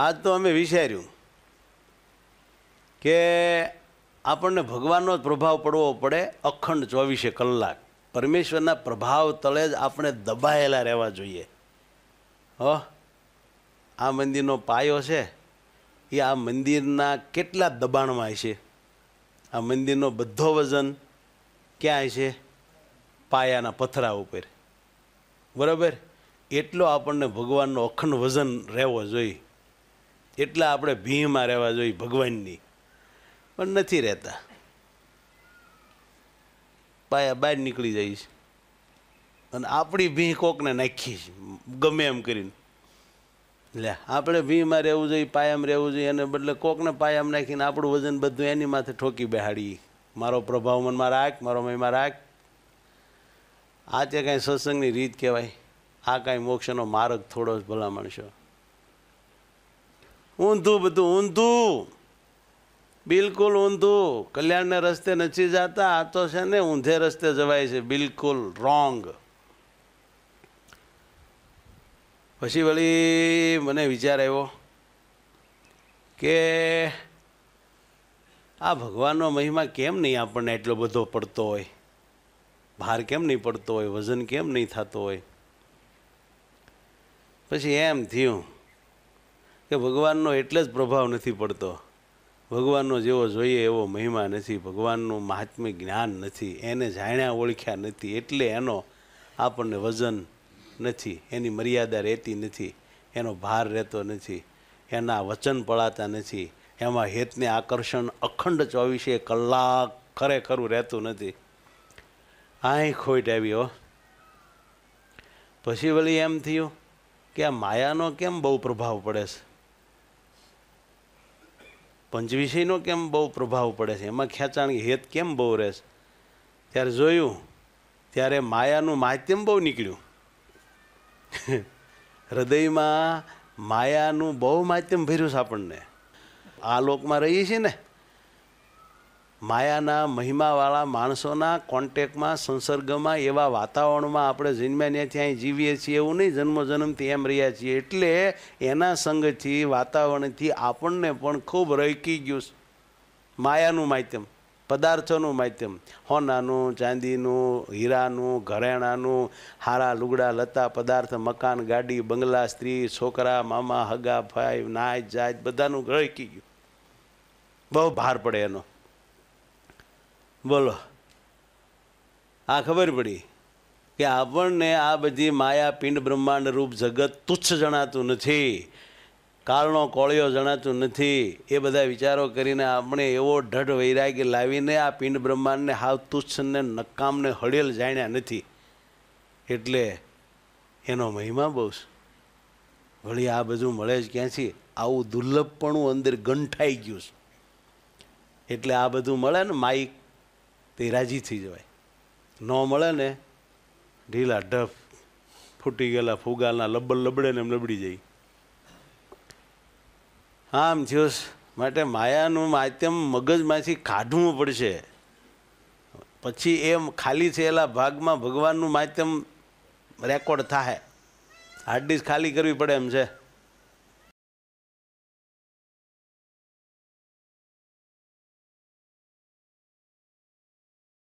આ તો અમે વિચાર્યું કે આપણને ભગવાનનો જ પ્રભાવ પડવો પડે અખંડ ચોવીસે કલાક પરમેશ્વરના પ્રભાવ તળે જ આપણે દબાયેલા રહેવા જોઈએ હ આ મંદિરનો પાયો છે એ આ મંદિરના કેટલા દબાણમાં છે આ મંદિરનો બધો વજન ક્યાંય છે પાયાના પથરા ઉપર બરાબર એટલો આપણને ભગવાનનો અખંડ વજન રહેવો જોઈએ એટલા આપણે ભીમાં રહેવા જોઈએ ભગવાનની પણ નથી રહેતા પાયા બહાર નીકળી જાય છે અને આપણી ભીહ કોકને નાખીએ છીએ ગમે એમ કરીને એટલે આપણે ભીમાં રહેવું જોઈએ પાયામ રહેવું જોઈએ અને બદલે કોકને પાયામાં નાખીને આપણું વજન બધું એની માથે ઠોકી બેહાડી મારો પ્રભાવ મનમાં રાખ મારો મહિમા રાખ આ તે કાંઈ સત્સંગની રીત કહેવાય આ કાંઈ મોક્ષનો માર્ગ થોડો જ ભલા માણસો ઊંધું બધું ઊંધું બિલકુલ ઊંધું કલ્યાણના રસ્તે નથી જતા આ તો છે ને ઊંધે રસ્તે જવાય છે બિલકુલ રોંગ પછી વળી મને વિચાર આવ્યો કે આ ભગવાનનો મહિમા કેમ નહીં આપણને એટલો બધો પડતો હોય ભાર કેમ નહીં પડતો હોય વજન કેમ નહીં થતો હોય પછી એમ થયું કે ભગવાનનો એટલે જ પ્રભાવ નથી પડતો ભગવાનનો જેવો જોઈએ એવો મહિમા નથી ભગવાનનું મહાત્મ્ય જ્ઞાન નથી એને જાણ્યા ઓળખ્યા નથી એટલે એનો આપણને વજન નથી એની મર્યાદા રહેતી નથી એનો ભાર રહેતો નથી એના વચન પળાતા નથી એમાં હેતને આકર્ષણ અખંડ ચોવીસે કલાક ખરેખરું રહેતું નથી આય ખોઈટ આવ્યો પછી વળી એમ થયું કે આ માયાનો કેમ બહુ પ્રભાવ પડે છે પંચ વિષયનો કેમ બહુ પ્રભાવ પડે છે એમાં ખેંચાણ હેત કેમ બહુ રહે છે ત્યારે જોયું ત્યારે માયાનું માધ્યમ બહુ નીકળ્યું હૃદયમાં માયાનું બહુ માધ્યમ ભર્યું છે આપણને આ લોકમાં રહીએ છીએ ને માયાના મહિમાવાળા માણસોના કોન્ટેકમાં સંસર્ગમાં એવા વાતાવરણમાં આપણે જન્મ્યા ત્યાં જીવીએ છીએ એવું નહીં જન્મજન્મથી એમ રહ્યા છીએ એટલે એના સંગથી વાતાવરણથી આપણને પણ ખૂબ રહીકી ગયું છે માયાનું માધ્યમ પદાર્થોનું માધ્યમ હોનાનું ચાંદીનું હીરાનું ઘરેણાનું હારા લુગડા લતા પદાર્થ મકાન ગાડી બંગલા સ્ત્રી છોકરા મામા હગા ભાઈ નાચ જાત બધાનું રહીકી ગયું બહુ ભાર પડે એનો બોલો આ ખબર પડી કે આપણને આ બધી માયા પિંડ બ્રહ્માંડ રૂપ જગત તુચ્છ જણાતું નથી કાળનો કોળિયો જણાતું નથી એ બધા વિચારો કરીને આપણે એવો ઢઢ વૈરાગ્ય લાવીને આ પિંડ બ્રહ્માંડને હાવ તુચ્છને નકામને હળેલ જાણ્યા નથી એટલે એનો મહિમા બહુ છે વળી આ બધું મળે જ ક્યાંથી આવું દુર્લભપણું અંદર ગંઠાઈ ગયું છે એટલે આ બધું મળે ને માઇક તે રાજી થઈ જવાય ન મળે ને ઢીલા ઢફ ફૂટી ગયેલા ફુગાલના લબ્બલ લબડે ને એમ લબડી જાય આમ જ્યોસ માટે માયાનું માધ્યમ મગજમાંથી કાઢવું પડશે પછી એમ ખાલી થયેલા ભાગમાં ભગવાનનું માધ્યમ રેકોર્ડ થાય હાર્ડ ડિસ્ક ખાલી કરવી પડે એમ છે